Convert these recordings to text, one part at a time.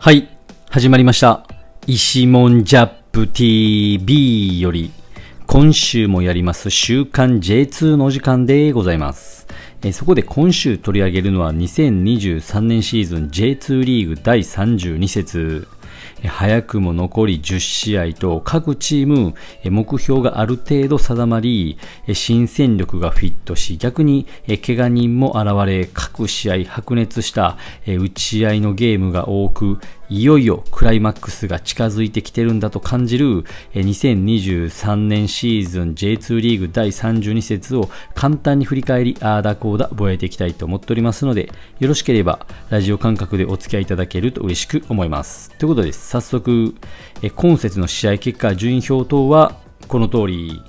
はい、始まりました。石門ジャップ TV より、今週もやります週刊 J2 のお時間でございます。えそこで今週取り上げるのは2023年シーズン J2 リーグ第32節。早くも残り10試合と各チーム目標がある程度定まり、新戦力がフィットし、逆に怪我人も現れ、各試合白熱した打ち合いのゲームが多く、いよいよクライマックスが近づいてきてるんだと感じる2023年シーズン J2 リーグ第32節を簡単に振り返り、あーだこうだ覚えていきたいと思っておりますので、よろしければラジオ感覚でお付き合いいただけると嬉しく思います。ということで、早速、今節の試合結果順位表等はこの通り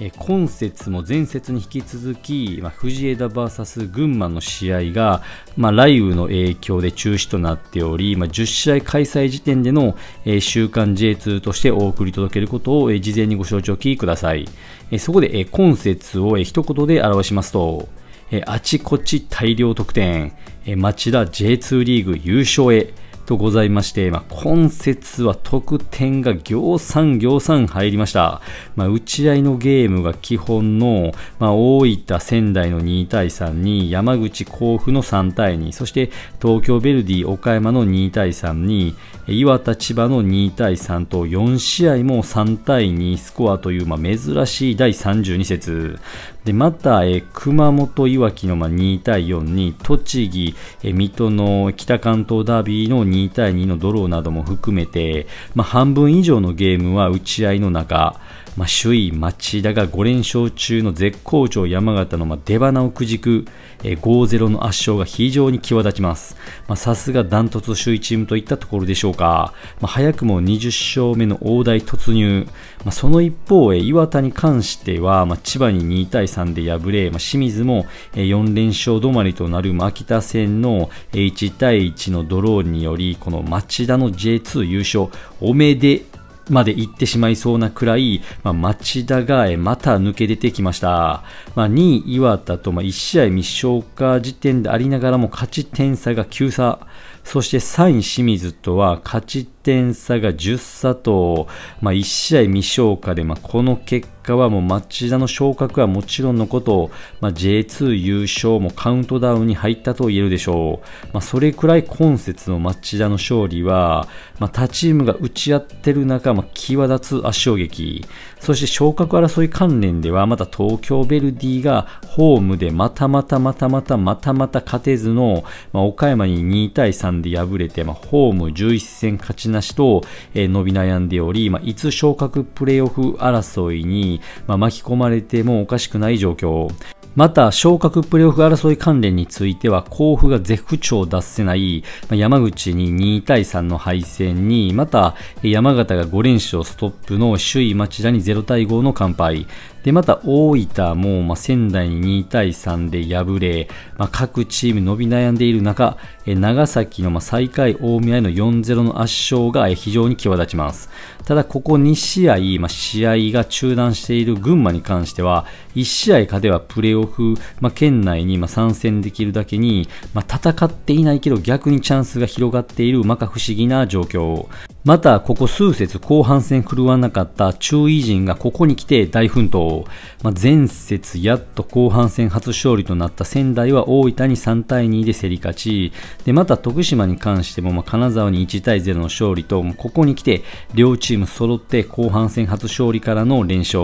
えー、今節も前節に引き続き、まあ、藤枝 VS 群馬の試合が、まあ、雷雨の影響で中止となっており、まあ、10試合開催時点での、えー、週間 J2 としてお送り届けることを、えー、事前にご承知おきください。えー、そこで、えー、今節を、えー、一言で表しますと、えー、あちこち大量得点、えー、町田 J2 リーグ優勝へ、とございまして、まあ、今節は得点が行産行産入りました。まあ、打ち合いのゲームが基本の、まあ、大分、仙台の2対3に、山口、甲府の3対2、そして東京ベルディ、岡山の2対3に、岩田、千葉の2対3と4試合も3対2スコアという、まあ、珍しい第32節。で、また、えー、熊本、いわきの、まあ、2対4に、栃木、えー、水戸の北関東ダービーの2対2のドローなども含めて、まあ、半分以上のゲームは打ち合いの中、まあ、首位町田が5連勝中の絶好調山形のま出花をくじく、5-0の圧勝が非常に際立ちます。さすがダントツ首位チームといったところでしょうか。まあ、早くも20勝目の大台突入。まあ、その一方、岩田に関しては、まあ、千葉に2対3で敗れ、まあ、清水も4連勝止まりとなる秋田戦の1対1のドローにより、この町田の J2 優勝、おめでまで行ってしまいそうなくらい、まあ、町田がまた抜け出てきました。まあ、2位岩田と、まあ、1試合未消化時点でありながらも勝ち点差が9差。そして3位清水とは勝ち点点差が10差と、まあ、1試合未消化で、まあ、この結果はもう町田の昇格はもちろんのこと、まあ、J2 優勝もカウントダウンに入ったと言えるでしょう、まあ、それくらい今節の町田の勝利は、まあ、他チームが打ち合ってる中、まあ、際立つ圧勝劇そして昇格争い関連ではまた東京ベルディがホームでまたまたまたまたまたまた勝てずの、まあ、岡山に2対3で敗れて、まあ、ホーム11戦勝ちなしと、えー、伸び悩んでおり、まあ、いつ昇格プレーオフ争いに、まあ、巻き込まれてもおかしくない状況。また、昇格プレーオフ争い関連については、甲府が絶不調を出せない、山口に2対3の敗戦に、また、山形が5連勝ストップの首位町田に0対5の完敗、で、また大分も、まあ、仙台に2対3で敗れ、まあ、各チーム伸び悩んでいる中、え長崎の、まあ、最下位大宮への4-0の圧勝が、非常に際立ちます。ただ、ここ2試合、まあ、試合が中断している群馬に関しては、1試合かではプレオフ、まあ、県内に、まあ、参戦できるだけに、まあ、戦っていないけど逆にチャンスが広がっている、まか不思議な状況。また、ここ数節後半戦狂わなかった中位陣がここに来て大奮闘。勝、まあ、前節やっと後半戦初勝利となった仙台は大分に3対2で競り勝ちでまた徳島に関してもま金沢に1対0の勝利とここに来て両チーム揃って後半戦初勝利からの連勝、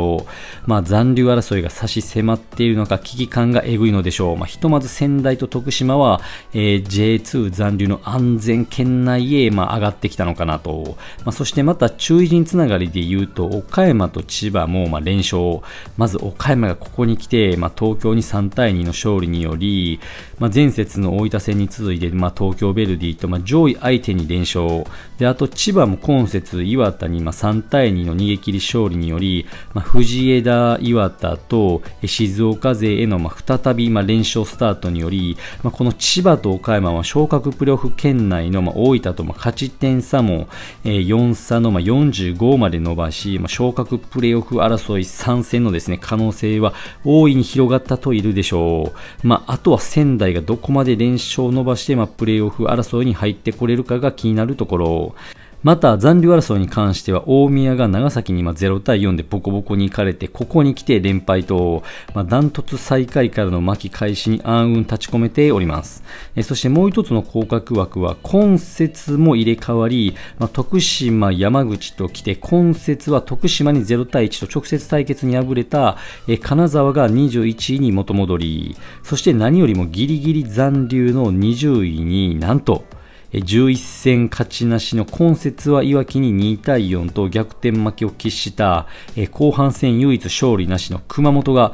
まあ、残留争いが差し迫っているのか危機感がえぐいのでしょう、まあ、ひとまず仙台と徳島は、えー、J2 残留の安全圏内へま上がってきたのかなと、まそしてまた中位陣つながりで言うと岡山と千葉もま連勝、まず岡山がここに来て、まあ、東京に3対2の勝利により、まあ、前節の大分戦に続いて、まあ、東京ヴェルディと、まあ、上位相手に連勝であと千葉も今節岩田に、まあ、3対2の逃げ切り勝利により、まあ、藤枝岩田と静岡勢への、まあ、再び、まあ、連勝スタートにより、まあ、この千葉と岡山は昇格プレーオフ圏内の、まあ、大分と、まあ、勝ち点差も、えー、4差の、まあ、45まで伸ばし、まあ、昇格プレーオフ争い参戦ののですね、可能性は大いに広がったといるでしょう。まあ、あとは仙台がどこまで連勝を伸ばして、まあ、プレーオフ争いに入ってこれるかが気になるところ。また残留争いに関しては大宮が長崎に今0対4でボコボコに行かれてここに来て連敗と、まあ、ダントツ最下位からの巻き返しに暗雲立ち込めておりますえそしてもう一つの降格枠は今節も入れ替わり、まあ、徳島山口と来て今節は徳島に0対1と直接対決に敗れたえ金沢が21位に元戻りそして何よりもギリギリ残留の20位になんと11戦勝ちなしの今節はいわきに2対4と逆転負けを喫した後半戦唯一勝利なしの熊本が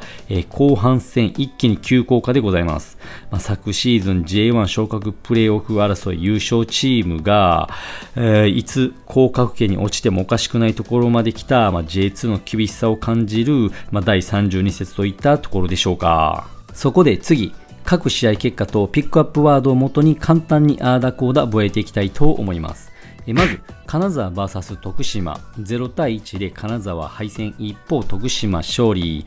後半戦一気に急降下でございます、まあ、昨シーズン J1 昇格プレーオフ争い優勝チームが、えー、いつ降格圏に落ちてもおかしくないところまで来た、まあ、J2 の厳しさを感じる、まあ、第32節といったところでしょうかそこで次各試合結果とピックアップワードをもとに簡単にあーだこーだ覚えていきたいと思います。まず金沢 VS 徳島0対1で金沢敗戦一方徳島勝利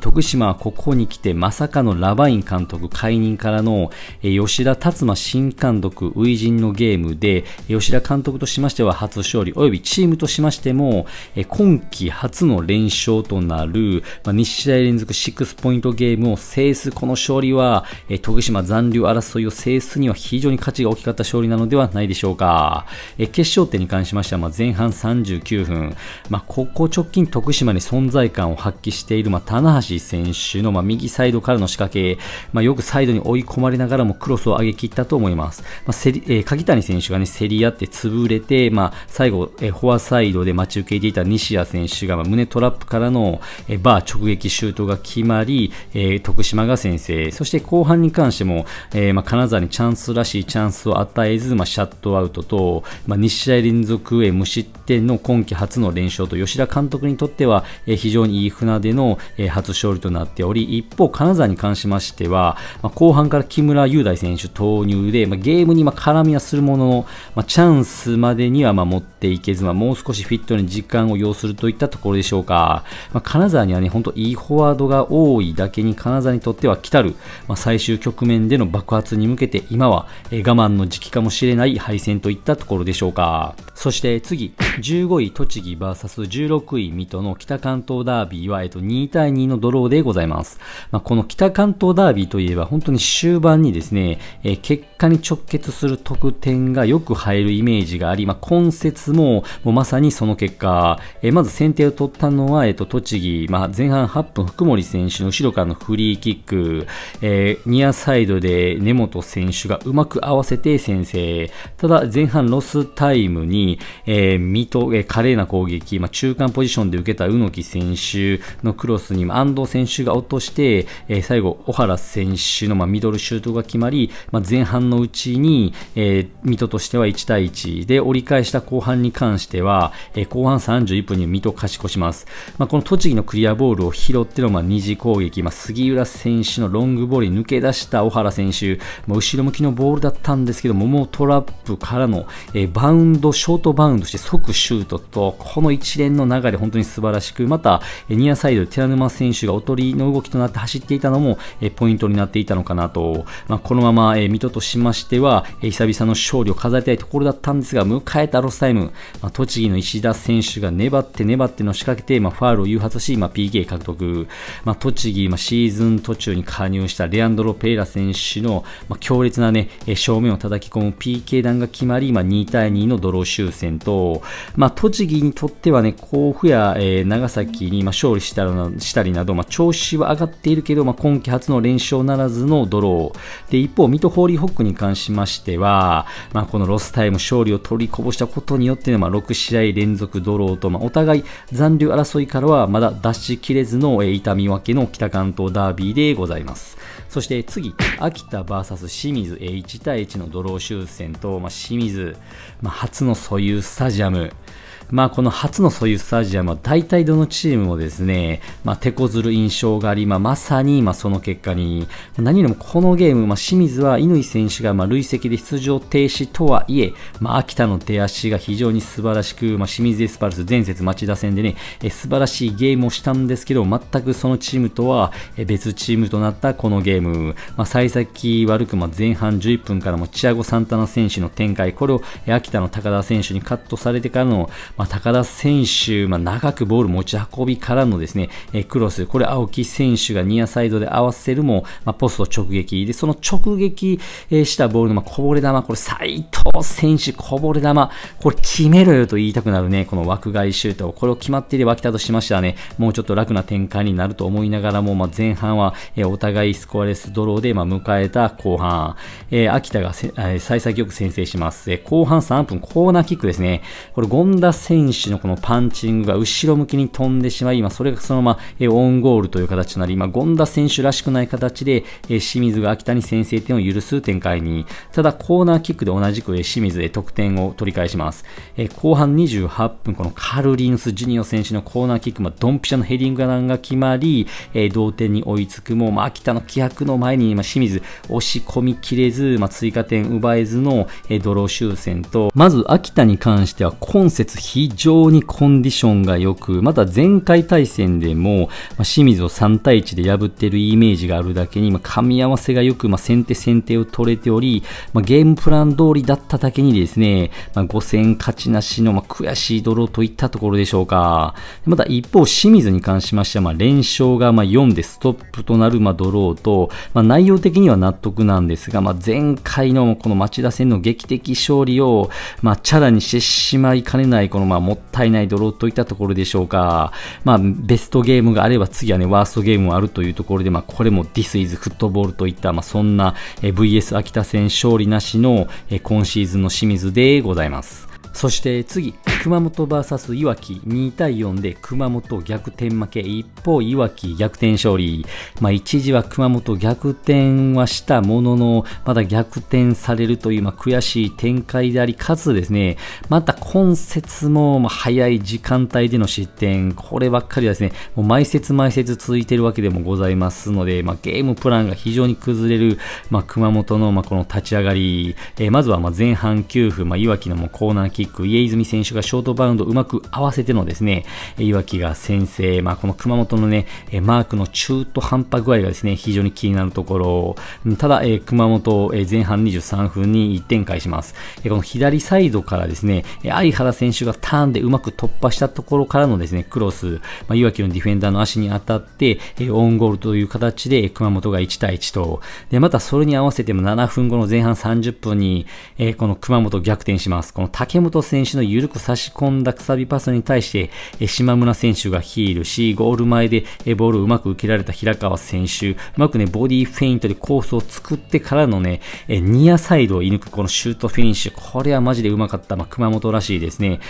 徳島はここに来てまさかのラバイン監督解任からの吉田達馬新監督初陣のゲームで吉田監督としましては初勝利およびチームとしましても今季初の連勝となる2試合連続6ポイントゲームを制すこの勝利は徳島残留争いを制すには非常に価値が大きかった勝利なのではないでしょうか。決勝点に関しましては、まあ、前半39分、まあ、ここ直近徳島に存在感を発揮している、まあ、棚橋選手の、まあ、右サイドからの仕掛け、まあ、よくサイドに追い込まれながらもクロスを上げ切ったと思います。まあえー、鍵谷選手が、ね、競り合って潰れて、まあ、最後、えー、フォアサイドで待ち受けていた西谷選手が、まあ、胸トラップからの、えー、バー直撃シュートが決まり、えー、徳島が先制。そして後半に関しても、えーまあ、金沢にチャンスらしいチャンスを与えず、まあ、シャットアウトと、まあ、2試合連続無失点の今季初の連勝と吉田監督にとっては非常にいい船での初勝利となっており一方、金沢に関しましては後半から木村雄大選手投入でゲームに絡みはするもののチャンスまでには持っていけずもう少しフィットに時間を要するといったところでしょうか金沢にはね本当いいフォワードが多いだけに金沢にとっては来たる最終局面での爆発に向けて今は我慢の時期かもしれない敗戦といったところでしょうか。か。そして次、15位栃木 VS16 位水戸の北関東ダービーは、えっと、2対2のドローでございます。まあ、この北関東ダービーといえば、本当に終盤にですね、えー、結果に直結する得点がよく入るイメージがあり、まあ、今節ももうまさにその結果、えー、まず先手を取ったのは、えっと、栃木、まあ、前半8分、福森選手の後ろからのフリーキック、えー、ニアサイドで根本選手がうまく合わせて先制。ただ、前半ロスタタイムに、えー、ミト、えー、華麗な攻撃、まあ、中間ポジションで受けた宇野木選手のクロスに、ま安藤選手が落として、えー、最後、小原選手の、まあ、ミドルシュートが決まり、まあ、前半のうちに、えー、水戸としては1対1で折り返した後半に関しては、えー、後半31分にミトを勝ち越します。まあ、この栃木のクリアボールを拾っての、まあ、二次攻撃、まあ、杉浦選手のロングボールに抜け出した小原選手、まあ、後ろ向きのボールだったんですけども、もうトラップからの、えー、バウウンド、ショートバウンドして即シュートと、この一連の流れ、本当に素晴らしく、また、ニアサイド、寺沼選手がおとりの動きとなって走っていたのも、ポイントになっていたのかなと、まあ、このまま、水戸としましては、久々の勝利を飾りたいところだったんですが、迎えたロスタイム、まあ、栃木の石田選手が粘って粘っての仕掛けて、まあ、ファールを誘発し、まあ、PK 獲得、まあ、栃木、まあ、シーズン途中に加入したレアンドロ・ペイラ選手の、まあ、強烈な、ね、正面を叩き込む PK 弾が決まり、まあ、2対2のー終戦と、まあ、栃木にとってはね、甲府や、えー、長崎に、まあ、勝利したしたりなど、まあ、調子は上がっているけど、まあ、今季初の連勝ならずのドロー。で、一方、水戸ホーリーホックに関しましては、まあ、このロスタイム勝利を取りこぼしたことによって、ね、まあ、6試合連続ドローと、まあ、お互い残留争いからはまだ出し切れずの、えー、痛み分けの北関東ダービーでございます。そして次、秋田 VS 清水、えー、1対1のドロー終戦と、まあ、清水、まあ、初のソユースタジアム、まあ、この初のそういうスタジアムは大体どのチームもですね、まあ、手こずる印象があり、まあ、まさにまその結果に、何よりもこのゲーム、まあ、清水は乾選手がま累積で出場停止とはいえ、ま秋田の出足が非常に素晴らしく、ま清水エスパルス前節町田戦でね、え素晴らしいゲームをしたんですけど、全くそのチームとは別チームとなったこのゲーム、まあ、幸先悪く、ま前半11分からもチアゴ・サンタナ選手の展開、これを秋田の高田選手にカットされてからの、まあ、高田選手、まあ、長くボール持ち運びからのですね、えクロス、これ青木選手がニアサイドで合わせるも、まあ、ポスト直撃。で、その直撃、したボールの、まこぼれ球、これ斎藤選手こぼれ球、これ決めろよと言いたくなるね、この枠外シュート。これを決まっていれば北としましたね、もうちょっと楽な展開になると思いながらも、ま前半は、えお互いスコアレスドローで、ま迎えた後半、えー、秋田がえー、先よく先制します。え後半3分、コーナーキックですね。これ、権田選手のこのパンチングが後ろ向きに飛んでしまい、今それがそのまま、えー、オンゴールという形となり、今、権田選手らしくない形で、清水が秋田に先制点を許す展開に、ただコーナーキックで同じく、清水で得点を取り返します。後半28分、このカルリンス・ジュニオ選手のコーナーキック、まあ、ドンピシャのヘディング弾が決まり、同点に追いつくも、まあ、秋田の気迫の前に清水押し込みきれず、まあ、追加点奪えずの、ドロー終戦と、まず秋田に関しては今節非非常にコンディションが良く、また前回対戦でも、ま清水を3対1で破ってるイメージがあるだけに、ま噛み合わせが良く、ま先手先手を取れており、まゲームプラン通りだっただけにですね、ま5戦勝ちなしの、ま悔しいドローといったところでしょうか。また一方、清水に関しましては、ま連勝がま4でストップとなるまドローと、ま内容的には納得なんですが、ま前回のこの町田戦の劇的勝利を、まチャラにしてしまいかねないこのまあ、もったいないドローといったところでしょうか。まあ、ベストゲームがあれば次はね、ワーストゲームもあるというところで、まあ、これも This is Football といった、まあ、そんな VS 秋田戦勝利なしの今シーズンの清水でございます。そして次。熊本 VS いわき2対4で熊本逆転負け、一方いわき逆転勝利。まあ一時は熊本逆転はしたものの、まだ逆転されるという、まあ、悔しい展開であり、かつですね、また今節も、ま早い時間帯での失点、こればっかりはですね、もう毎節毎節続いているわけでもございますので、まあ、ゲームプランが非常に崩れる、まあ、熊本の、まこの立ち上がり、えー、まずはま前半9分、まいわきのもコーナーキック、家泉選手がショートバウンドうまく合わせてのですね、岩木が先制、まあ、この熊本のね、マークの中途半端具合がですね、非常に気になるところ、ただ、え熊本、え前半23分に1点返します、えこの左サイドからですね、相原選手がターンでうまく突破したところからのですね、クロス、まあ、岩木のディフェンダーの足に当たって、えオウンゴールという形で熊本が1対1と、で、またそれに合わせても7分後の前半30分に、えこの熊本逆転します。この竹本選手の緩く差し込んだくさびパスに対して、島村選手がヒールし、ゴール前でボールをうまく受けられた平川選手、うまくね、ボディフェイントでコースを作ってからのね、ニアサイドを射抜くこのシュートフィニッシュ、これはマジでうまかった、まあ、熊本らしいですね、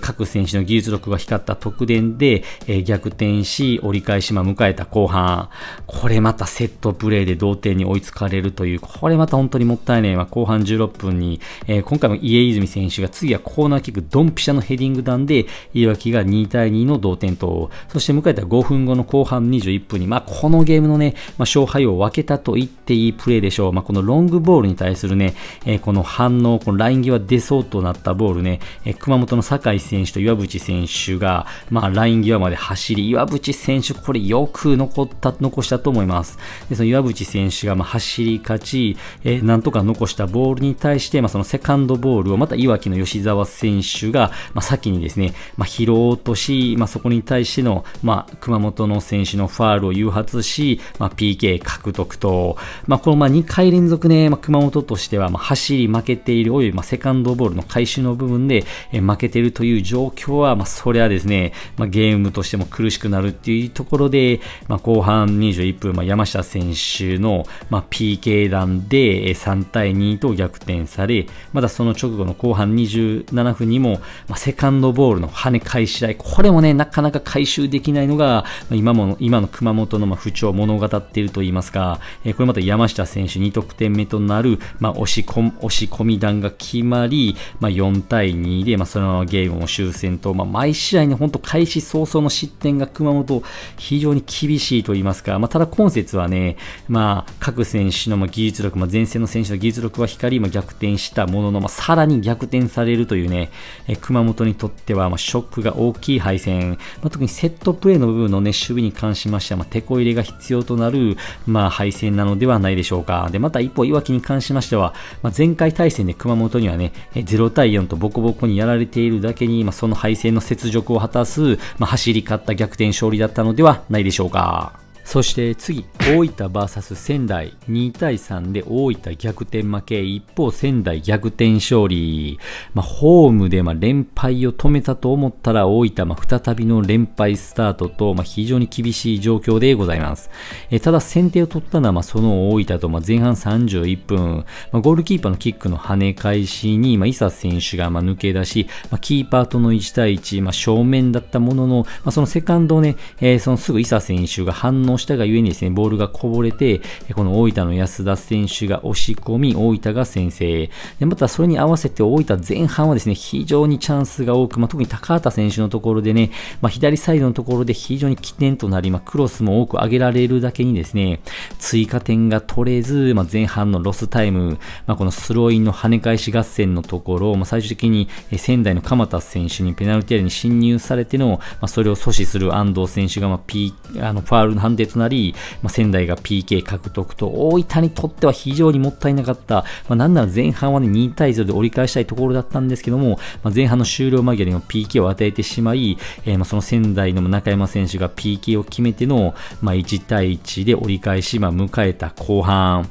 各選手の技術力が光った得点で、逆転し、折り返し、ま迎えた後半、これまたセットプレーで同点に追いつかれるという、これまた本当にもったいない、まあ、後半16分に、今回も家泉選手が次はコーナーキックドンピシャのヘディング弾で、岩木が2対2の同点と、そして迎えた5分後の後半21分に、まあ、このゲームのね、まあ、勝敗を分けたと言っていいプレーでしょう。まあ、このロングボールに対するね、えー、この反応、このライン際出そうとなったボールね、えー、熊本の酒井選手と岩渕選手が、まあ、ライン際まで走り、岩渕選手、これよく残った、残したと思います。で、その岩渕選手が、まあ、走り勝ち、えー、なんとか残したボールに対して、まあ、そのセカンドボールをまたいわきの吉沢選手が、まあ、先にですね、まあ、拾おうとし、まあ、そこに対しての、まあ、熊本の選手のファールを誘発し、まあ、PK 獲得と、まあ、このまあ2回連続ね、まあ、熊本としてはまあ走り負けている、およびまあセカンドボールの回収の部分で負けているという状況は、まあ、それはですね、まあ、ゲームとしても苦しくなるっていうところで、まあ、後半21分、まあ、山下選手の、まあ、PK 弾で3対2と逆転され、またその直後の後半27分にも、まあまあ、セカンドボールの跳ね返し台、これもね、なかなか回収できないのが、今も、今の熊本のま不調を物語っていると言いますか、えこれまた山下選手2得点目となる、まあ、押し込押し込み弾が決まり、まあ、4対2で、まあ、そのままゲームを終戦と、まあ、毎試合ね、本当開始早々の失点が熊本、非常に厳しいと言いますか、まあ、ただ今節はね、まあ、各選手のま技術力、まあ、前線の選手の技術力は光り、ま逆転したものの、まさらに逆転されるというね、え熊本にとっては、まショックが大きい敗戦、ま特にセットプレーの部分の、ね、守備に関しましては、まこ入れが必要となる、まあ、敗戦なのではないでしょうか。で、また一方、いわきに関しましては、まあ、前回対戦で熊本にはね、0対4とボコボコにやられているだけに、まあ、その敗戦の雪辱を果たす、ま走り勝った逆転勝利だったのではないでしょうか。そして次、大分 VS 仙台2対3で大分逆転負け、一方仙台逆転勝利。まあ、ホームでま連敗を止めたと思ったら大分、まあ、再びの連敗スタートと、まあ、非常に厳しい状況でございます。えただ先手を取ったのはまその大分と、ま前半31分、まゴールキーパーのキックの跳ね返しに、ま伊佐選手がま抜け出し、まキーパーとの1対1、ま正面だったものの、まそのセカンドをね、えー、そのすぐ伊佐選手が反応をしたがゆえにですね、ボールがこぼれて、この大分の安田選手が押し込み、大分が先制。で、またそれに合わせて大分前半はですね、非常にチャンスが多く、まあ、特に高畑選手のところでね、まあ、左サイドのところで非常に起点となり、まあ、クロスも多く上げられるだけにですね、追加点が取れず、まあ、前半のロスタイム、まあ、このスローインの跳ね返し合戦のところ、まあ、最終的に仙台の鎌田選手にペナルティアに侵入されての、まあ、それを阻止する安藤選手が、まあ、あのファールの判定となり、まあ、仙台が PK 獲得と大分にとっては非常にもったいなかった、まあ、なんなら前半は、ね、2対0で折り返したいところだったんですけども、まあ、前半の終了間際にも PK を与えてしまい、えー、まあその仙台の中山選手が PK を決めての、まあ、1対1で折り返し、まあ、迎えた後半、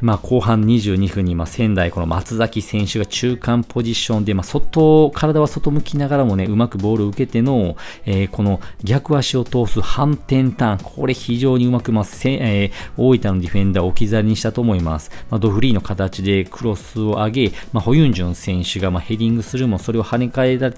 まあ、後半22分に、まあ、仙台、この松崎選手が中間ポジションで、まあ、外、体は外向きながらもね、うまくボールを受けての、えー、この逆足を通す反転ターン、これ非非常にうまく、まえー、大分のディフェンダーを置き去りにしたと思います。まあ、ドフリーの形でクロスを上げ、まあ、ホユンジュン選手がまあヘディングするもそれを跳ね返ら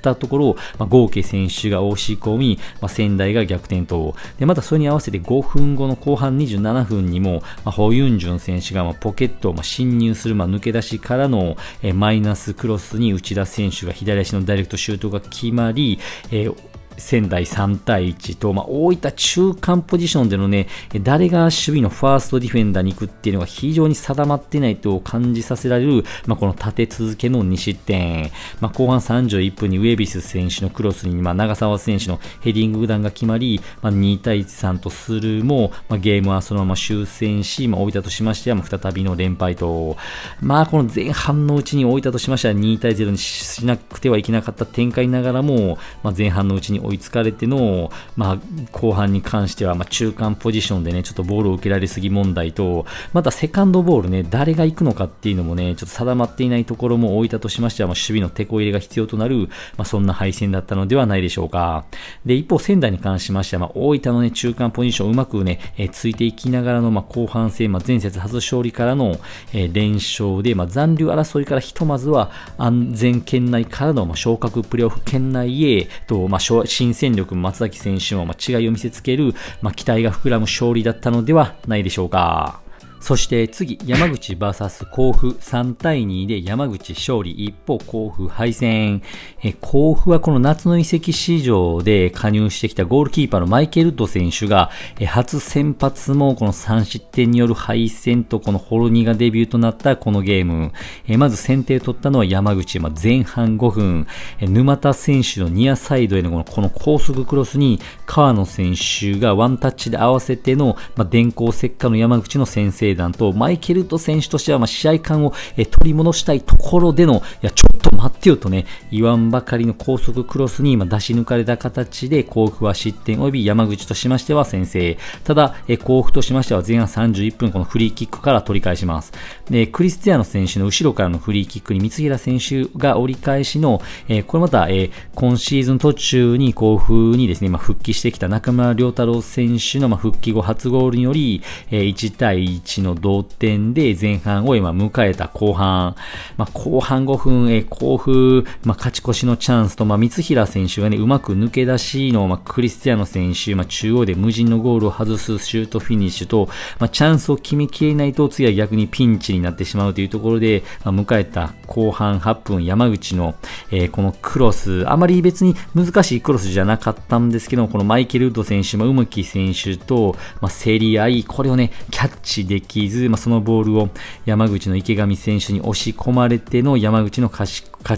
たところ、まあ、ーケ選手が押し込み、まあ、仙台が逆転とでまたそれに合わせて5分後の後半27分にも、まあ、ホユンジュン選手がまポケットをま侵入する、まあ、抜け出しからのえマイナスクロスに内田選手が左足のダイレクトシュートが決まり、えー仙台3対1と、まあ、大分中間ポジションでのね、誰が守備のファーストディフェンダーに行くっていうのが非常に定まってないと感じさせられる、まあ、この立て続けの2失点。まあ、後半31分にウェビス選手のクロスに、まあ、長澤選手のヘディング弾が決まり、まあ、2対3とスルーも、まあ、ゲームはそのまま終戦し、まあ、大分としましては、まあ、再びの連敗と、まあ、この前半のうちに大分としましては2対0にしなくてはいけなかった展開ながらも、まあ、前半のうちに追いつかれての、まあ、後半に関しては、まあ、中間ポジションでね、ちょっとボールを受けられすぎ問題と、またセカンドボールね、誰が行くのかっていうのもね、ちょっと定まっていないところも大分としましては、まあ、守備の手こ入れが必要となる、まあ、そんな敗戦だったのではないでしょうか。で、一方、仙台に関しましては、まあ、大分のね、中間ポジションうまくね、えー、ついていきながらの、まあ、後半戦、まあ、前節初勝利からの、えー、連勝で、まあ、残留争いからひとまずは安全圏内からの、まあ、昇格プレーオフ圏内へと、まあ、し新戦力松崎選手も違いを見せつける、まあ、期待が膨らむ勝利だったのではないでしょうか。そして次、山口 VS 甲府3対2で山口勝利、一方甲府敗戦。え甲府はこの夏の移籍市場で加入してきたゴールキーパーのマイケルト選手が、え初先発もこの3失点による敗戦とこのホロニがデビューとなったこのゲーム。えまず先手を取ったのは山口、まあ、前半5分、え沼田選手のニアサイドへのこのこの高速クロスに川野選手がワンタッチで合わせての、まあ、電光石火の山口の先制団と、マイケルト選手としては、ま試合感を、取り戻したいところでの、いや、ちょっと待ってよとね、言わんばかりの高速クロスに、ま出し抜かれた形で、甲府は失点及び山口としましては先制。ただ、甲府としましては前半31分、このフリーキックから取り返します。で、クリスティアノ選手の後ろからのフリーキックに三平選手が折り返しの、えこれまた、え今シーズン途中に甲府にですね、ま復帰してきた中村良太郎選手の、ま復帰後初ゴールにより、え1対1の同点で前半を今迎えた後半、まあ、後半5分、え甲府、まあ、勝ち越しのチャンスと、まあ、三平選手がね、うまく抜け出しの、まあ、クリスティアノ選手、まあ、中央で無人のゴールを外すシュートフィニッシュと、まあ、チャンスを決めきれないと、次は逆にピンチになってしまうというところで、まあ、迎えた後半8分、山口の、えー、このクロス、あまり別に難しいクロスじゃなかったんですけど、このマイケル・ウッド選手、まあ、うむき選手と、まあ、競り合い、これをね、キャッチでききず、まあ、そのボールを山口の池上選手に押し込まれての山口の勝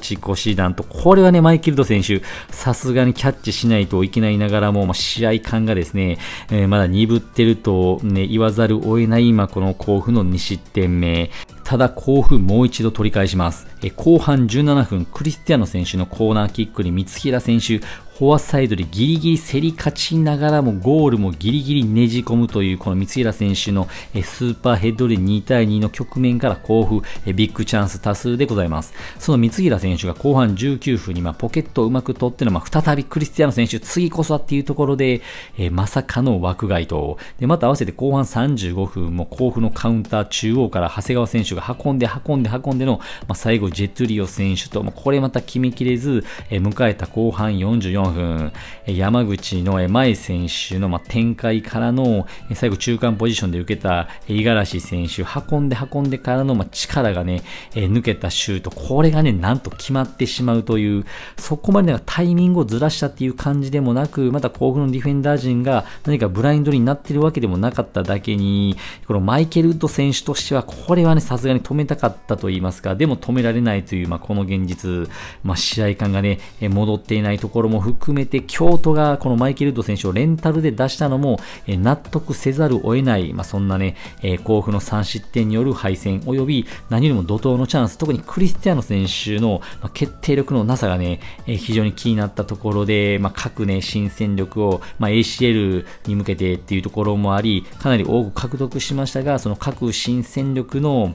ち越し弾と、これはね、マイケルド選手、さすがにキャッチしないといけないながらも、まあ、試合感がですね、えー、まだ鈍ってると、ね、言わざるを得ない今、この甲府の2失点目。ただ甲府もう一度取り返します。え後半17分、クリスティアーノ選手のコーナーキックに三平選手、フォアサイドでギリギリ競り勝ちながらもゴールもギリギリねじ込むというこの三平選手のスーパーヘッドで2対2の局面から甲府ビッグチャンス多数でございます。その三平選手が後半19分にまポケットをうまく取ってのま再びクリスティアーノ選手次こそはっていうところで、まさかの枠外とでまた合わせて後半35分も甲府のカウンター中央から長谷川選手が運んで運んで運んでの、ま最後ジェットリオ選手ともこれまた決めきれず、迎えた後半44 14分、山口の前選手の展開からの、最後中間ポジションで受けた五十嵐選手、運んで運んでからの力がね、抜けたシュート、これがね、なんと決まってしまうという、そこまでなタイミングをずらしたっていう感じでもなく、また甲府のディフェンダー陣が何かブラインドになってるわけでもなかっただけに、このマイケル・ウッド選手としては、これはね、さすがに止めたかったと言いますか、でも止められないという、まあ、この現実、まあ、試合感がね、戻っていないところも含含めて京都がこのマイケル・ウッド選手をレンタルで出したのも、え納得せざるを得ない、まあ、そんなね、え甲府の3失点による敗戦及び何よりも怒涛のチャンス、特にクリスティアーノ選手の、ま決定力のなさがね、え非常に気になったところで、まあ、各ね、新戦力を、まあ、ACL に向けてっていうところもあり、かなり多く獲得しましたが、その各新戦力の、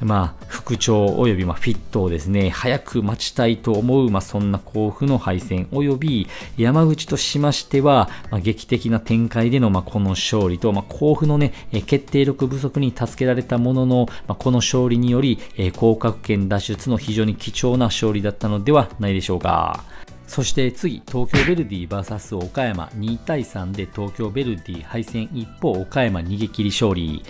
まあ、復調及びまフィットをですね、早く待ちたいと思う、まあ、そんな甲府の敗戦及び山口としましては、まあ、劇的な展開での、まあ、この勝利と、まあ、甲府のね、決定力不足に助けられたものの、まあ、この勝利により、え降格圏脱出の非常に貴重な勝利だったのではないでしょうか。そして次、東京ヴェルディ VS 岡山2対3で東京ヴェルディ敗戦一方岡山逃げ切り勝利。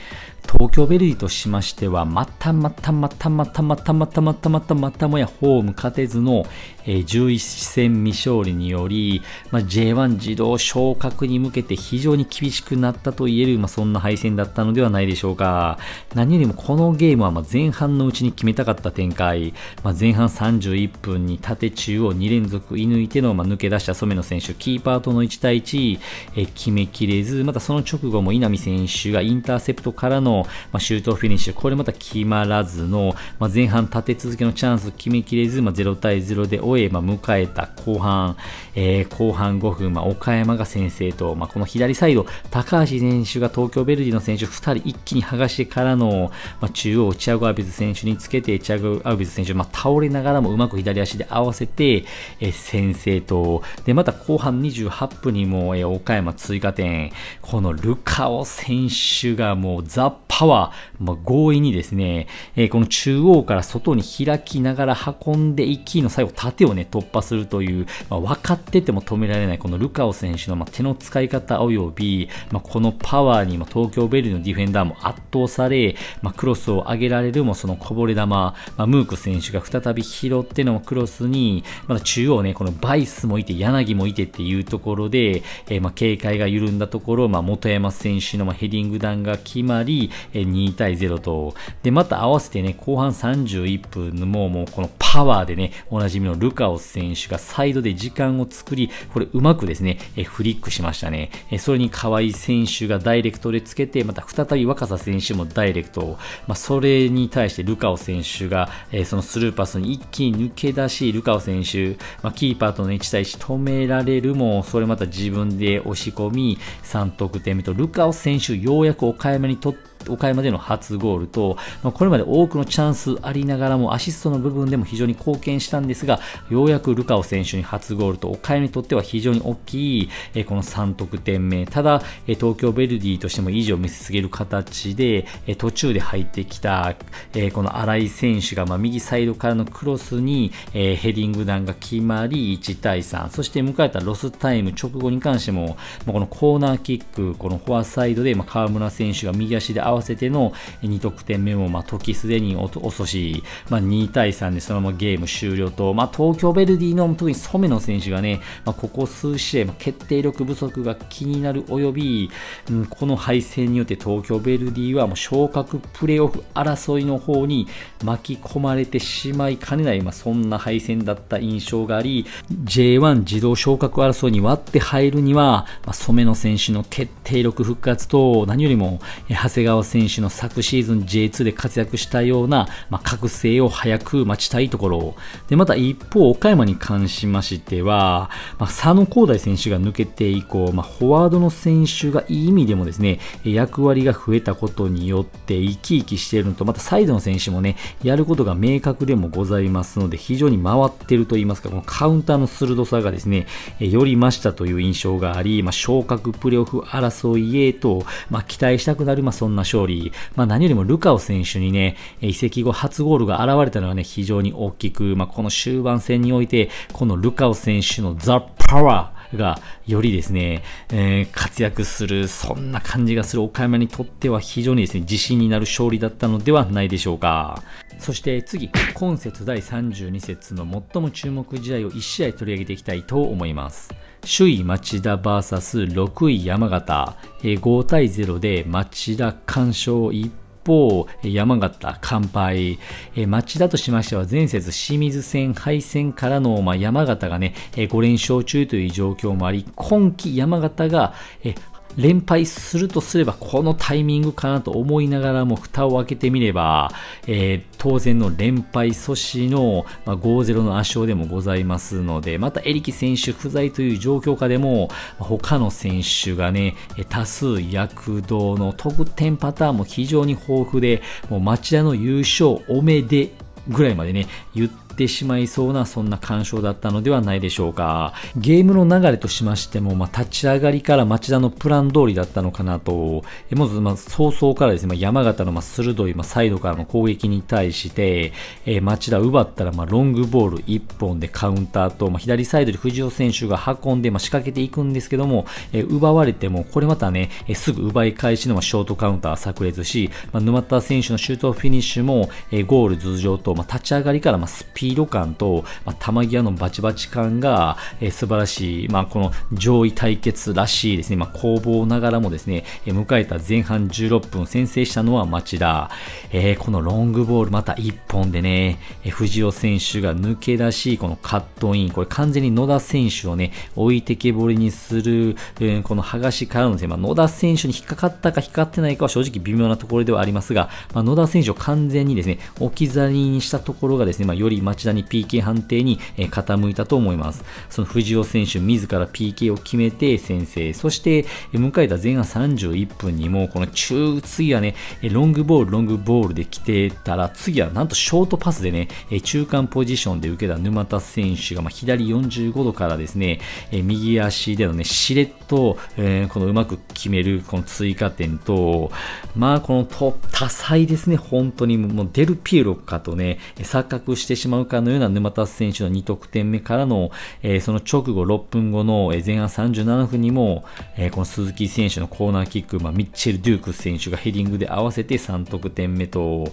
東京ベリーとしましては、またまたまたまたまたまたまたまたまたもやホーム勝てずの、え11戦未勝利により、ま J1 自動昇格に向けて非常に厳しくなったといえる、まそんな敗戦だったのではないでしょうか。何よりもこのゲームはま前半のうちに決めたかった展開、ま前半31分に縦中央2連続射抜いての、ま抜け出した染野選手、キーパーとの1対1、え決めきれず、またその直後も稲見選手がインターセプトからのまあ、シュートフィニッシュ、これまた決まらずの、まあ、前半立て続けのチャンスを決めきれず、まあ、0対0で終え、まあ、迎えた後半、えー、後半5分、まあ、岡山が先制と、まあ、この左サイド、高橋選手が東京ベルディの選手2人一気に剥がしてからの、まあ、中央、チアゴ・アビズ選手につけて、チアゴ・アビズ選手、まあ、倒れながらもうまく左足で合わせて、えー、先制と、で、また後半28分にも、えー、岡山追加点、このルカオ選手がもうザッパワー、まあ、強引にですね、えー、この中央から外に開きながら運んでいきの最後、縦をね、突破するという、まあ、分かってても止められないこのルカオ選手の、ま手の使い方及び、まあ、このパワーに、ま東京ベルのディフェンダーも圧倒され、まクロスを上げられるもそのこぼれ球、まムーク選手が再び拾ってのクロスに、まだ中央ね、このバイスもいて柳もいてっていうところで、えー、ま警戒が緩んだところ、ま元山選手のヘディング弾が決まり、2対0と、で、また合わせてね、後半31分もう、もうこのパワーでね、おなじみのルカオ選手がサイドで時間を作り、これうまくですね、フリックしましたね。それに河合選手がダイレクトでつけて、また再び若狭選手もダイレクトまあ、それに対してルカオ選手が、そのスルーパスに一気に抜け出し、ルカオ選手、まあ、キーパーとの1対1止められるも、それまた自分で押し込み、3得点目とルカオ選手ようやく岡山にとって岡山での初ゴールと、まあ、これまで多くのチャンスありながらもアシストの部分でも非常に貢献したんですが、ようやくルカオ選手に初ゴールと、岡山にとっては非常に大きい、えこの3得点目。ただ、え東京ベルディとしても維持を見せつける形で、え途中で入ってきた、えこの新井選手が、まあ、右サイドからのクロスに、えヘディング弾が決まり、1対3。そして迎えたロスタイム直後に関しても、まあ、このコーナーキック、このフォアサイドで、まあ、河村選手が右足で合わ合わせての2得点目も、まあ、時すでに遅し、まあ、2対3でそのままゲーム終了と、まあ、東京ベルディの特に染野選手がね、まあ、ここ数試合、まあ、決定力不足が気になるおよび、うん、この敗戦によって東京ベルディはもう昇格プレーオフ争いの方に巻き込まれてしまいかねない、まあ、そんな敗戦だった印象があり、J1 自動昇格争いに割って入るには、まあ、染野選手の決定力復活と、何よりも長谷川選手の昨シーズン J2 で活躍したような、まあ、覚醒を早く待ちたいところ。で、また一方、岡山に関しましては、まあ、佐野光大選手が抜けて以降、まあ、フォワードの選手がいい意味でもですね、役割が増えたことによって生き生きしているのと、またサイドの選手もね、やることが明確でもございますので、非常に回ってると言いますか、このカウンターの鋭さがですね、より増したという印象があり、まあ、昇格プレーオフ争いへと、まあ、期待したくなる、まあ、そんな勝利、まあ、何よりもルカオ選手にね、移籍後初ゴールが現れたのはね、非常に大きく、まあ、この終盤戦において、このルカオ選手のザ・パワー、がよりですね、えー、活躍する、そんな感じがする岡山にとっては非常にですね、自信になる勝利だったのではないでしょうか。そして次、今節第32節の最も注目試合を1試合取り上げていきたいと思います。首位町田 VS6 位山形、えー、5対0で町田完勝一方、山形完敗、えー、町田としましては前節清水戦敗戦からの、まあ、山形がね、えー、5連勝中という状況もあり、今季山形が、えー連敗するとすればこのタイミングかなと思いながらも蓋を開けてみれば、えー、当然の連敗阻止の、まあ、5-0の圧勝でもございますので、またエリキ選手不在という状況下でも、他の選手がね、多数躍動の得点パターンも非常に豊富で、もう町田の優勝おめでぐらいまでね、言ってってしまいそうなそんな鑑賞だったのではないでしょうかゲームの流れとしましても、まあ、立ち上がりから町田のプラン通りだったのかなとえまず、まあ、早々からですね、まあ、山形のま鋭い、まサイドからの攻撃に対して、えー、町田奪ったら、まロングボール1本でカウンターと、ま左サイドに藤尾選手が運んで、ま仕掛けていくんですけども、えー、奪われてもこれまたね、えー、すぐ奪い返しの、まショートカウンター炸裂し、ま沼田選手のシュートフィニッシュも、えゴール頭上と、ま立ち上がりから、まスピード感と、まあ、玉際のバチバチ感が、えー、素晴らしい、まあ、この上位対決らしいですね、まあ、攻防ながらもですね、えー、迎えた前半16分、先制したのは町田。えー、このロングボール、また1本でね、えー、藤尾選手が抜け出し、このカットイン、これ完全に野田選手をね、置いてけぼりにする、えー、この剥がしからのですね、まあ、野田選手に引っかかったか引っかかってないかは正直微妙なところではありますが、まあ、野田選手を完全にですね、置き去りにしたところがですね、まあ、より町田に PK 判定に傾いたと思います。その藤尾選手自ら PK を決めて先制。そして迎えた前半31分にもこの中、次はね、ロングボール、ロングボールで来てたら、次はなんとショートパスでね、中間ポジションで受けた沼田選手が、ま左45度からですね、右足でのね、しれっと、えー、このうまく決めるこの追加点と、まあこの多彩ですね、本当にもうデルピエロかとね、錯覚してしまううのような沼田選手の2得点目からの、えー、その直後6分後の前半37分にも、えー、この鈴木選手のコーナーキック、まあ、ミッチェル・デューク選手がヘディングで合わせて3得点目と、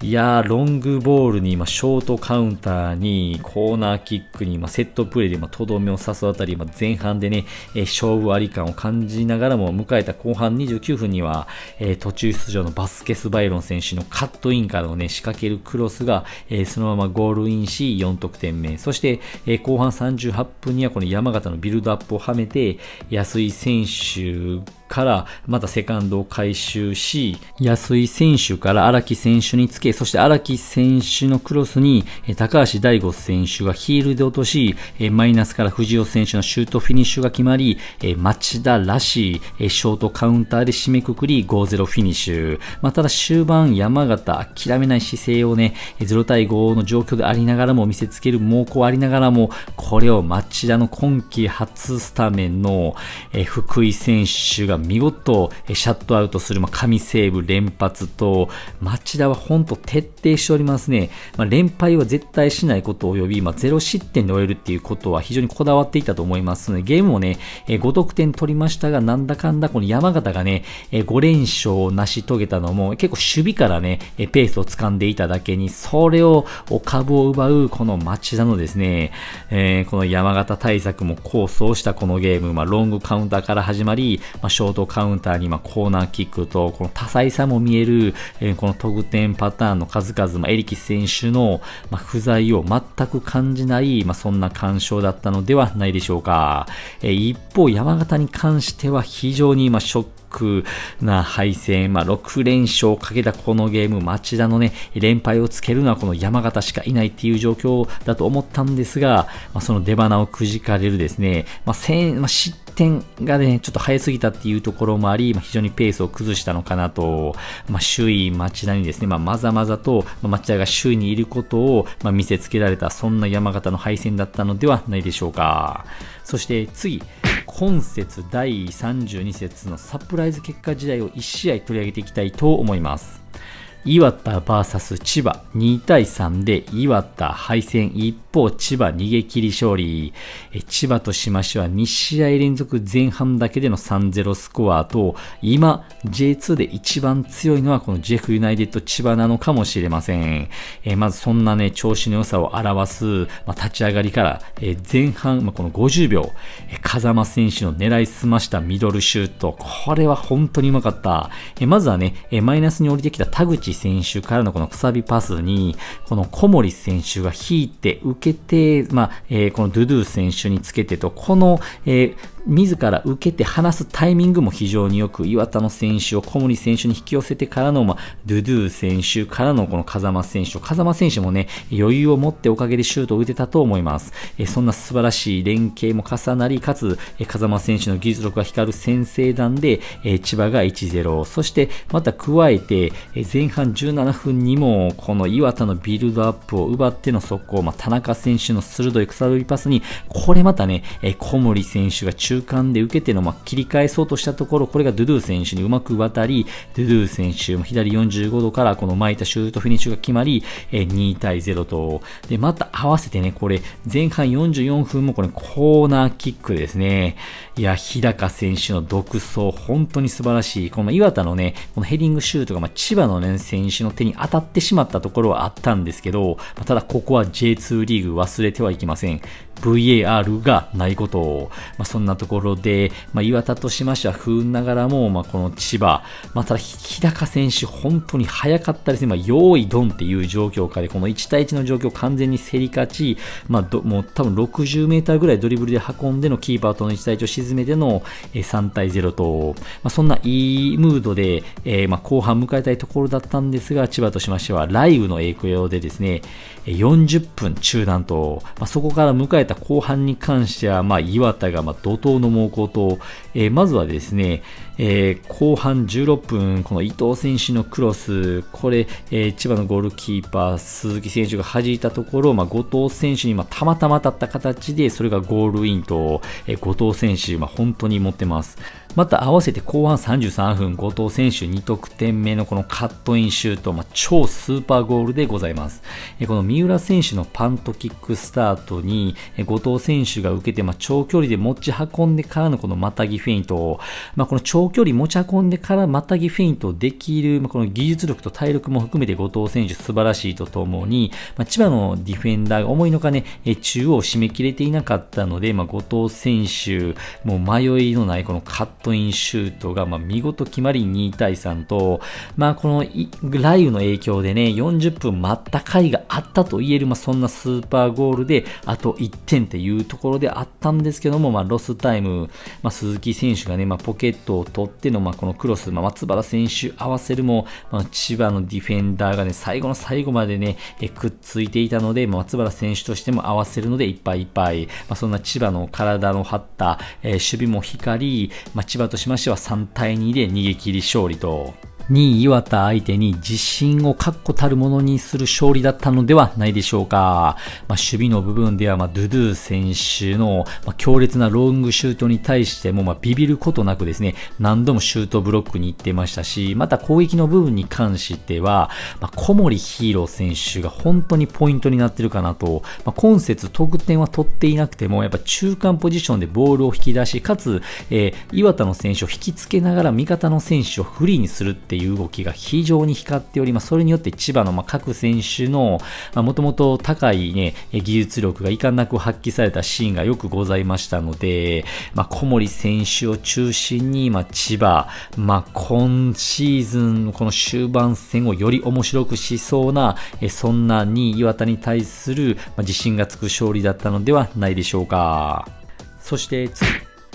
いやー、ロングボールに、あ、ショートカウンターに、コーナーキックに、あ、セットプレーで、あ、とどめを刺すあたり、あ、前半でね、え勝負あり感を感じながらも、迎えた後半29分には、え途中出場のバスケス・バイロン選手のカットインからのね、仕掛けるクロスが、えそのままゴールインし、4得点目。そして、え後半38分には、この山形のビルドアップをはめて、安井選手からまたセカンドを回収し、安井選手から荒木選手につけ、そして荒木選手のクロスに高橋大吾選手がヒールで落とし、マイナスから藤尾選手のシュートフィニッシュが決まり、町田らしいショートカウンターで締めくくり5-0フィニッシュ。まあ、ただ終盤山形諦めない姿勢をね、0対5の状況でありながらも見せつける猛攻ありながらも、これを町田の今季初スタメンの福井選手が見事シャットアウトする、ま神セーブ連発と、町田は本当徹底しておりますね。まあ、連敗は絶対しないこと及び、まあ、0失点で終えるっていうことは非常にこだわっていたと思いますので、ゲームをね、5得点取りましたが、なんだかんだこの山形がね、5連勝を成し遂げたのも、結構守備からね、ペースを掴んでいただけに、それを、お株を奪うこの町田のですね、えー、この山形対策も構想したこのゲーム、まあ、ロングカウンターから始まり、まあ、ショートカウンターに、まコーナーキックと、この多彩さも見える、えこの得点パターンの数々、まエリキ選手の、ま不在を全く感じない、まそんな干渉だったのではないでしょうか。え一方、山形に関しては非常に、今ショックな敗戦、まあ、6連勝をかけたこのゲーム、町田のね、連敗をつけるのはこの山形しかいないっていう状況だと思ったんですが、まあ、その出花をくじかれるですね、まあ、まあ、失点がね、ちょっと早すぎたっていうところもあり、まあ、非常にペースを崩したのかなと、まあ、周囲町田にですね、まあ、まざまざと町田が周囲にいることを、まあ、見せつけられた、そんな山形の敗戦だったのではないでしょうか。そして次、今節第32節のサプライズ結果時代を1試合取り上げていきたいと思います。岩田 VS 千葉2対3で岩田敗戦一方千葉逃げ切り勝利千葉としましては2試合連続前半だけでの3-0スコアと今 J2 で一番強いのはこのジェフユナイテッド千葉なのかもしれません、えまずそんなね調子の良さを表す、まあ、立ち上がりから、え前半、まあ、この50秒、え風間選手の狙いすましたミドルシュートこれは本当にうまかった、えまずはね、えマイナスに降りてきた田口選手からのこのくさびパスに、この小森選手が引いて受けて、まあ、えー、このドゥドゥ選手につけてと、この、えー、自ら受けて話すタイミングも非常によく、岩田の選手を小森選手に引き寄せてからの、まあ、ドゥドゥ選手からのこの風間選手と、風間選手もね、余裕を持っておかげでシュートを打てたと思います。えそんな素晴らしい連携も重なり、かつ、え風間選手の技術力が光る先制弾で、え千葉が1-0、そしてまた加えて、え前半17分にも、この岩田のビルドアップを奪っての速攻、まあ、田中選手の鋭い草取りパスに、これまたね、え小森選手が中中間で受けての、ま切り返そうとしたところ、これがドゥドゥ選手にうまく渡り、ドゥドゥ選手も左45度からこの巻いたシュートフィニッシュが決まり、え2対0と。で、また合わせてね、これ、前半44分もこれコーナーキックですね。いや、日高選手の独走、本当に素晴らしい。この岩田のね、このヘディングシュートが、ま千葉のね、選手の手に当たってしまったところはあったんですけど、まただここは J2 リーグ忘れてはいけません。VAR がないことを、まあ、そんなところで、まあ、岩田としましては不運ながらも、まあ、この千葉、まあ、ただ日高選手、本当に速かったですね、まあ、用意ドンっていう状況下で、この1対1の状況を完全に競り勝ち、まあ、どもう多分60メーターぐらいドリブルで運んでのキーパーとの1対1を沈めての3対0と、まあ、そんないいムードで、えー、まあ後半迎えたいところだったんですが、千葉としましては雷雨の影響でですね、40分中断と、まあ、そこから迎えた後半に関しては、まあ、岩田がま怒涛の猛攻と、えー、まずはですね、えー、後半16分、この伊藤選手のクロス、これ、えー、千葉のゴールキーパー、鈴木選手が弾いたところ、まあ、後藤選手に、まあ、たまたま当たった形で、それがゴールインと、えー、後藤選手、まあ、本当に持ってます。また合わせて後半33分、後藤選手2得点目のこのカットインシュート、まあ、超スーパーゴールでございます。えこの三浦選手のパントキックスタートに、え後藤選手が受けて、まあ、長距離で持ち運んでからのこのまたぎフェイント、まあ、この長距離持ち運んでからまたぎフェイントできる、まあ、この技術力と体力も含めて後藤選手素晴らしいとともに、まあ、千葉のディフェンダーが思いのかね、中央を締め切れていなかったので、まあ、後藤選手、もう迷いのないこのカットインシュートが、ま見事決まり2対3と、まあ、この雷雨の影響でね、40分待った回があったと言える、まあ、そんなスーパーゴールで、あと1点っていうところであったんですけども、まあ、ロスタイム、まあ、鈴木選手がね、まあ、ポケットをとっての、まあ、このクロス、まあ、松原選手合わせるも、まあ、千葉のディフェンダーがね、最後の最後までね、えくっついていたので、まあ、松原選手としても合わせるのでいっぱいいっぱい、まあ、そんな千葉の体の張った、えー、守備も光り、まあ、千葉としましては3対2で逃げ切り勝利と。2位岩田相手に自信を確固たるものにする勝利だったのではないでしょうか。まあ、守備の部分では、まあ、ドゥドゥ選手の、まあ、強烈なロングシュートに対しても、まあ、ビビることなくですね、何度もシュートブロックに行ってましたし、また攻撃の部分に関しては、まあ、小森ヒーロー選手が本当にポイントになってるかなと、まあ、今節得点は取っていなくても、やっぱ中間ポジションでボールを引き出し、かつ、えー、岩田の選手を引きつけながら味方の選手をフリーにするってっていう動きが非常に光っております。それによって千葉のま各選手のもともと高いね、技術力がいかなく発揮されたシーンがよくございましたので、まあ、小森選手を中心に、ま千葉、まあ、今シーズン、この終盤戦をより面白くしそうな、そんな2位岩田に対する自信がつく勝利だったのではないでしょうか。そして、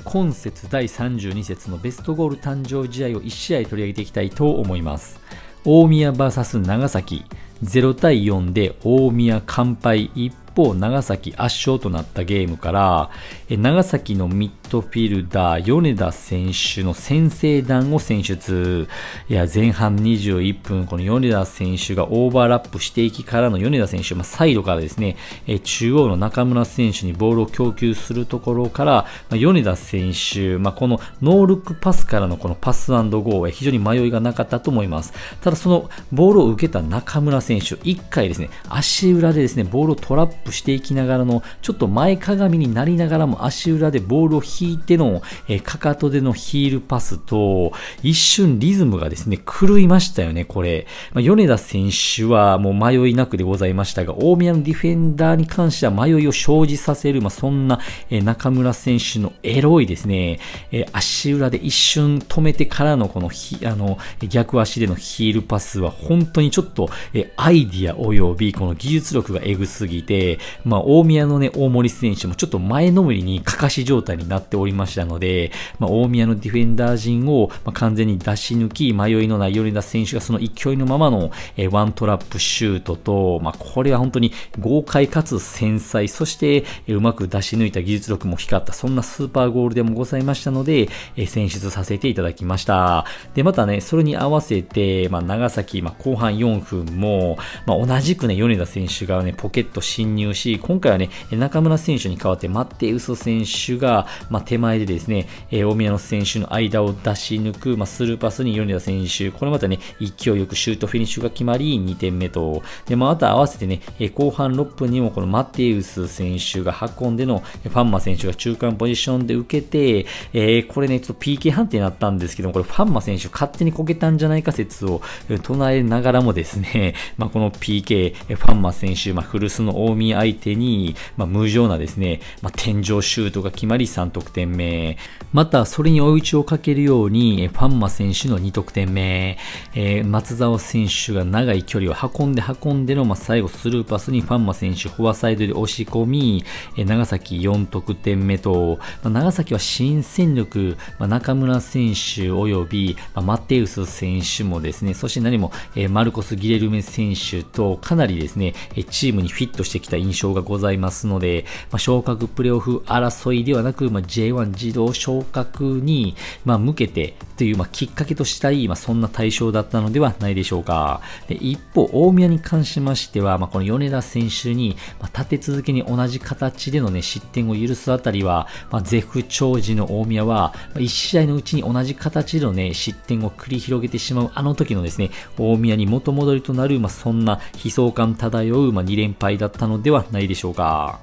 今節第32節のベストゴール誕生試合を1試合取り上げていきたいと思います。大宮 VS 長崎、0対4で大宮完敗、敗方長崎圧勝となったゲームから長崎のミッドフィルダー米田選手の先制弾を選出いや前半21分この米田選手がオーバーラップしていきからの米田選手、まあ、サイドからですね中央の中村選手にボールを供給するところから、まあ、米田選手、まあ、このノールックパスからのこのパスゴー非常に迷いがなかったと思いますただそのボールを受けた中村選手1回ですね足裏でですねボールをトラッププしていきながらの、ちょっと前かがみになりながらも足裏でボールを引いての、えかかとでのヒールパスと、一瞬リズムがですね、狂いましたよね、これ。まあ、米田選手はもう迷いなくでございましたが、大宮のディフェンダーに関しては迷いを生じさせる、まあ、そんな、え中村選手のエロいですね、え足裏で一瞬止めてからのこのひ、あの、逆足でのヒールパスは本当にちょっと、えアイディア及びこの技術力がエグすぎて、まあ、大宮のね、大森選手もちょっと前のめりにかかし状態になっておりましたので、まあ、大宮のディフェンダー陣を、ま完全に出し抜き、迷いのない米田選手がその勢いのままの、えワントラップシュートと、まあ、これは本当に豪快かつ繊細、そして、えうまく出し抜いた技術力も光った、そんなスーパーゴールでもございましたので、え選出させていただきました。で、またね、それに合わせて、まあ、長崎、まあ、後半4分も、ま同じくね、米田選手がね、ポケット侵入入し、今回はね、中村選手に代わってマッテウソ選手が、まあ、手前でですね、えー、大宮の選手の間を出し抜く、まあ、スルーパスに米田選手、これまたね、勢いよくシュートフィニッシュが決まり、2点目と、で、また合わせてね、えー、後半6分にもこのマッテウス選手が運んでの、ファンマ選手が中間ポジションで受けて、えー、これね、ちょっと PK 判定になったんですけども、これファンマ選手勝手にこけたんじゃないか説を唱えながらもですね、まあ、この PK、ファンマ選手、まあ、古巣の大宮ミ相手に、まあ、無情なですね、まあ、天井シュートが決まり3得点目。また、それに追い打ちをかけるように、ファンマ選手の2得点目。えー、松沢選手が長い距離を運んで運んでの、まあ、最後スルーパスにファンマ選手フォアサイドで押し込み、えー、長崎4得点目と、まあ、長崎は新戦力、まあ、中村選手及び、まあ、マテウス選手もですね、そして何も、えー、マルコス・ギレルメ選手とかなりですね、チームにフィットしてきたた印象がございますので、まあ、昇格プレーオフ争いではなく、まあ、J1 自動昇格に、まあ、向けてという、まあ、きっかけとしたい、まあ、そんな対象だったのではないでしょうか。で一方、大宮に関しましては、まあ、この米田選手に、まあ、立て続けに同じ形での、ね、失点を許すあたりは、まあ、ゼフ長寿の大宮は、まあ、1試合のうちに同じ形での、ね、失点を繰り広げてしまうあの時のですね、大宮に元戻りとなる、まあ、そんな悲壮感漂う、まあ、2連敗だったので、ではないでしょうか。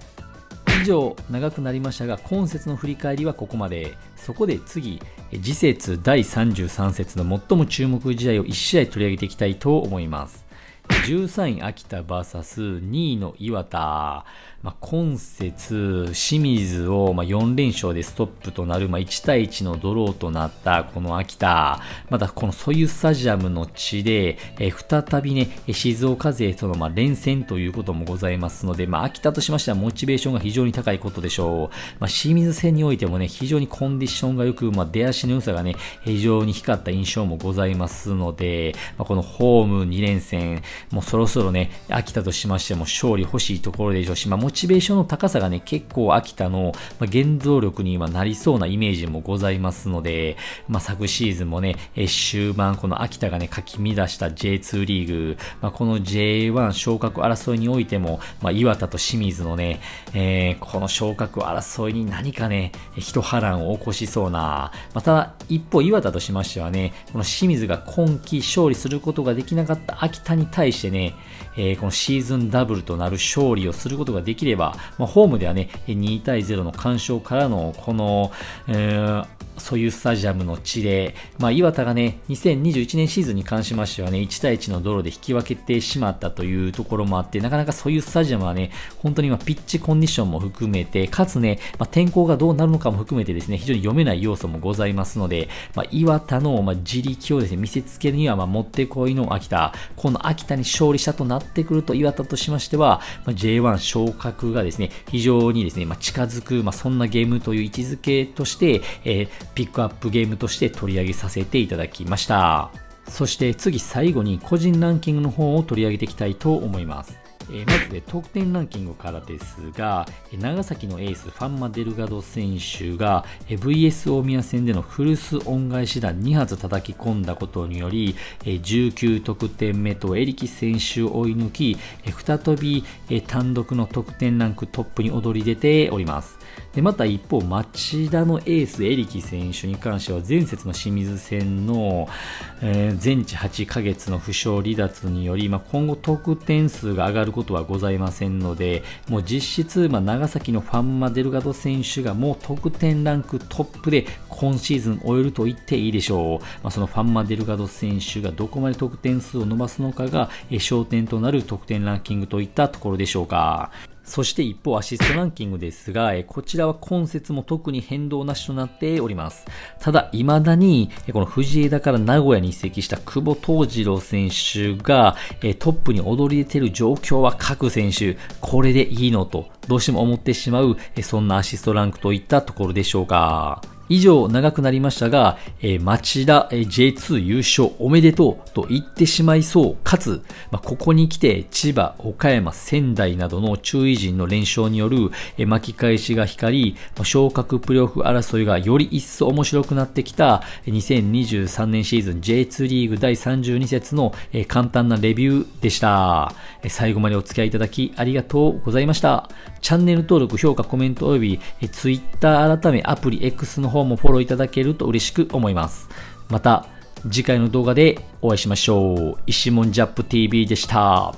以上、長くなりましたが、今節の振り返りはここまで。そこで次、次節第33節の最も注目試合を1試合取り上げていきたいと思います。13位秋田 VS2 位の岩田。まあ、今節、清水をま4連勝でストップとなる、まあ、1対1のドローとなったこの秋田、またこのソユスタジアムの地で、え再びね、静岡勢とのま連戦ということもございますので、まあ、秋田としましてはモチベーションが非常に高いことでしょう。まあ、清水戦においてもね、非常にコンディションが良く、ま出足の良さがね、非常に光った印象もございますので、まこのホーム2連戦、もうそろそろね、秋田としましても勝利欲しいところでしょうし、まあチベーションの高さがね、結構秋田の、ま原動力にはなりそうなイメージもございますので、まあ、昨シーズンもね、え終盤、この秋田がね、かき乱した J2 リーグ、まあ、この J1 昇格争いにおいても、まあ、岩田と清水のね、えー、この昇格争いに何かね、一波乱を起こしそうな、また、一方、岩田としましてはね、この清水が今季勝利することができなかった秋田に対してね、えー、このシーズンダブルとなる勝利をすることができきれば、まあ、ホームではね、2対0の干渉からのこの、えー、ソユースタジアムの地で、まあ、岩田がね、2021年シーズンに関しましてはね、1対1のドローで引き分けてしまったというところもあって、なかなかソユースタジアムはね、本当に今ピッチコンディションも含めて、かつね、まあ、天候がどうなるのかも含めてですね、非常に読めない要素もございますので、まあ、岩田の、ま自力をですね、見せつけるには、ま持ってこいの秋田、この秋田に勝利したとなってくると、岩田としましては、ま J1 昇格がですね、非常にですね、ま近づく、まそんなゲームという位置づけとして、えーピックアップゲームとして取り上げさせていただきました。そして次最後に個人ランキングの方を取り上げていきたいと思います。えまず得点ランキングからですが、長崎のエース、ファンマ・デルガド選手が VS 大宮戦での古巣恩返し弾2発叩き込んだことにより、19得点目とエリキ選手を追い抜き、再び単独の得点ランクトップに躍り出ております。でまた一方、町田のエース、エリキ選手に関しては、前節の清水戦の、えー、全治8ヶ月の負傷離脱により、まあ、今後得点数が上がることはございませんので、もう実質、まあ、長崎のファンマ・デルガド選手がもう得点ランクトップで今シーズン終えると言っていいでしょう。まあ、そのファンマ・デルガド選手がどこまで得点数を伸ばすのかが、えー、焦点となる得点ランキングといったところでしょうか。そして一方アシストランキングですが、こちらは今節も特に変動なしとなっております。ただ、未だに、この藤枝から名古屋に移籍した久保東次郎選手が、トップに躍り出ている状況は各選手、これでいいのと、どうしても思ってしまう、そんなアシストランクといったところでしょうか。以上長くなりましたが、えー、町田、J2 優勝おめでとうと言ってしまいそう、かつ、まあ、ここに来て千葉、岡山、仙台などの注意陣の連勝による、えー、巻き返しが光り、まあ、昇格プレオフ争いがより一層面白くなってきた2023年シーズン J2 リーグ第32節の、えー、簡単なレビューでした、最後までお付き合いいただきありがとうございました。チャンネル登録、評価、コメント及び、えー、Twitter 改めアプリ X の方もフォローいただけると嬉しく思います。また次回の動画でお会いしましょう。石門ジャップ TV でした。